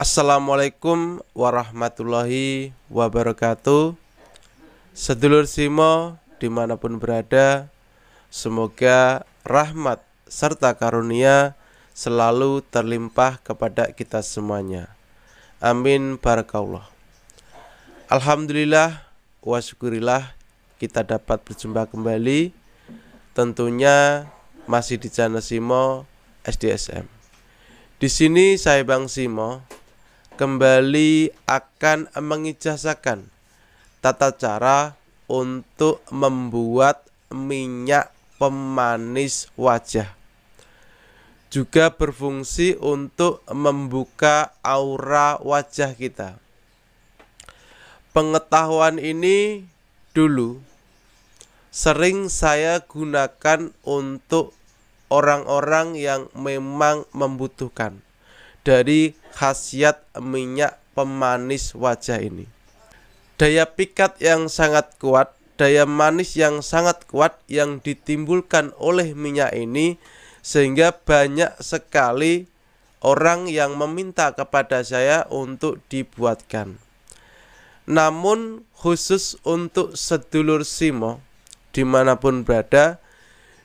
Assalamualaikum warahmatullahi wabarakatuh Sedulur Simo dimanapun berada Semoga rahmat serta karunia selalu terlimpah kepada kita semuanya Amin Barakallah Alhamdulillah wa kita dapat berjumpa kembali Tentunya masih di channel Simo SDSM di sini saya Bang Simo kembali akan mengijazahkan tata cara untuk membuat minyak pemanis wajah. Juga berfungsi untuk membuka aura wajah kita. Pengetahuan ini dulu sering saya gunakan untuk orang-orang yang memang membutuhkan dari khasiat minyak pemanis wajah ini. Daya pikat yang sangat kuat, daya manis yang sangat kuat yang ditimbulkan oleh minyak ini sehingga banyak sekali orang yang meminta kepada saya untuk dibuatkan. Namun khusus untuk sedulur Simo dimanapun berada,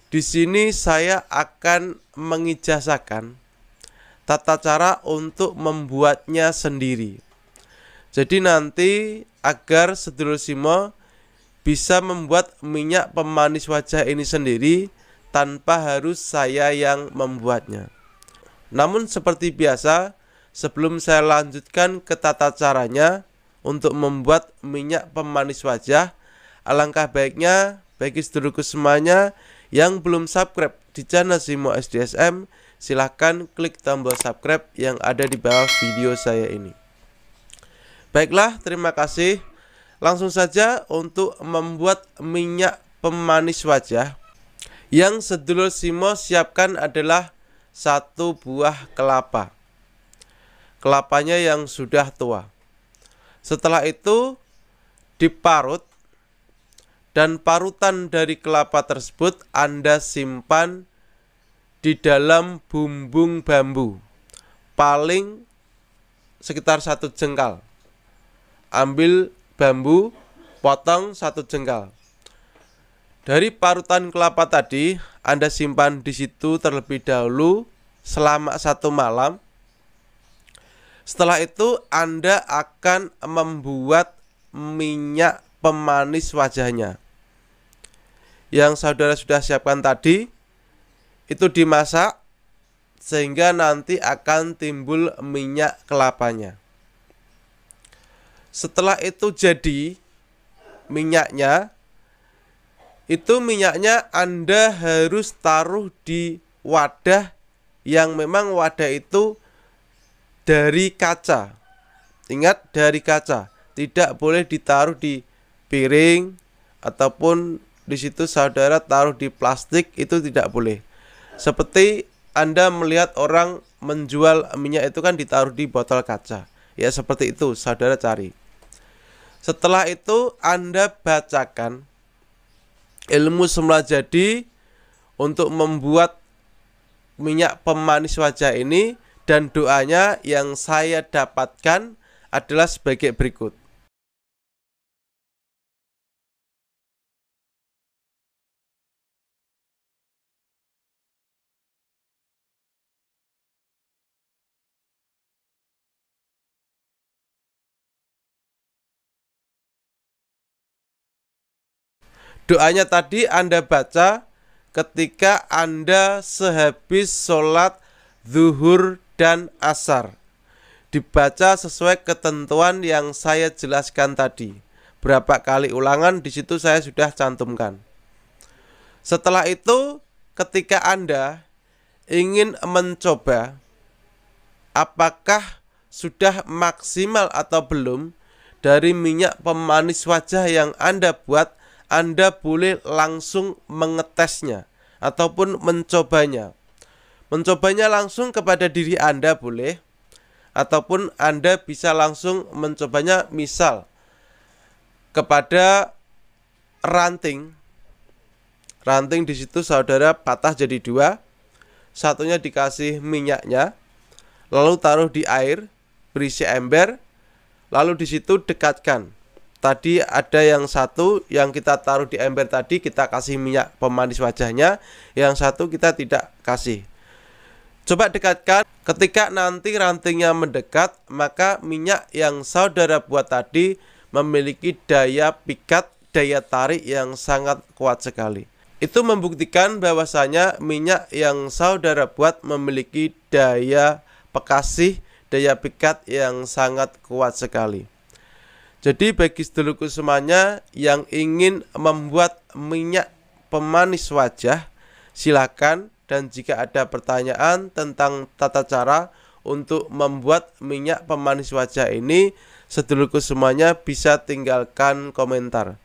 di sini saya akan mengijazahkan tata cara untuk membuatnya sendiri. Jadi nanti agar sedulur Simo bisa membuat minyak pemanis wajah ini sendiri tanpa harus saya yang membuatnya. Namun seperti biasa, sebelum saya lanjutkan ke tata caranya untuk membuat minyak pemanis wajah, alangkah baiknya bagi sedulurku semuanya yang belum subscribe di channel Simo SDSM silahkan klik tombol subscribe yang ada di bawah video saya ini. Baiklah, terima kasih. Langsung saja untuk membuat minyak pemanis wajah. Yang sedulur Simo siapkan adalah satu buah kelapa. Kelapanya yang sudah tua. Setelah itu diparut dan parutan dari kelapa tersebut Anda simpan di dalam bumbung bambu paling sekitar satu jengkal. Ambil bambu, potong satu jengkal. Dari parutan kelapa tadi, Anda simpan di situ terlebih dahulu selama satu malam. Setelah itu, Anda akan membuat minyak pemanis wajahnya. Yang saudara sudah siapkan tadi, itu dimasak sehingga nanti akan timbul minyak kelapanya. Setelah itu jadi minyaknya itu minyaknya Anda harus taruh di wadah yang memang wadah itu dari kaca. Ingat dari kaca, tidak boleh ditaruh di piring ataupun di situ saudara taruh di plastik itu tidak boleh. Seperti Anda melihat orang menjual minyak itu kan ditaruh di botol kaca. Ya seperti itu saudara cari. Setelah itu Anda bacakan ilmu semula jadi untuk membuat minyak pemanis wajah ini dan doanya yang saya dapatkan adalah sebagai berikut. Doanya tadi Anda baca ketika Anda sehabis sholat zuhur dan asar. Dibaca sesuai ketentuan yang saya jelaskan tadi. Berapa kali ulangan di situ saya sudah cantumkan. Setelah itu, ketika Anda ingin mencoba apakah sudah maksimal atau belum dari minyak pemanis wajah yang Anda buat anda boleh langsung mengetesnya ataupun mencobanya. Mencobanya langsung kepada diri Anda boleh ataupun Anda bisa langsung mencobanya misal kepada ranting. Ranting di situ saudara patah jadi dua. Satunya dikasih minyaknya, lalu taruh di air berisi ember, lalu di situ dekatkan tadi ada yang satu yang kita taruh di ember tadi kita kasih minyak pemanis wajahnya yang satu kita tidak kasih coba dekatkan ketika nanti rantingnya mendekat maka minyak yang saudara buat tadi memiliki daya pikat daya tarik yang sangat kuat sekali itu membuktikan bahwasanya minyak yang saudara buat memiliki daya pekasih, daya pikat yang sangat kuat sekali. Jadi bagi sedulurku semuanya yang ingin membuat minyak pemanis wajah, silakan dan jika ada pertanyaan tentang tata cara untuk membuat minyak pemanis wajah ini, sedulurku semuanya bisa tinggalkan komentar.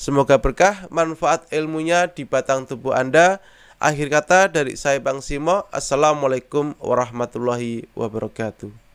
Semoga berkah manfaat ilmunya di batang tubuh Anda. Akhir kata dari saya Bang Simo, Assalamualaikum warahmatullahi wabarakatuh.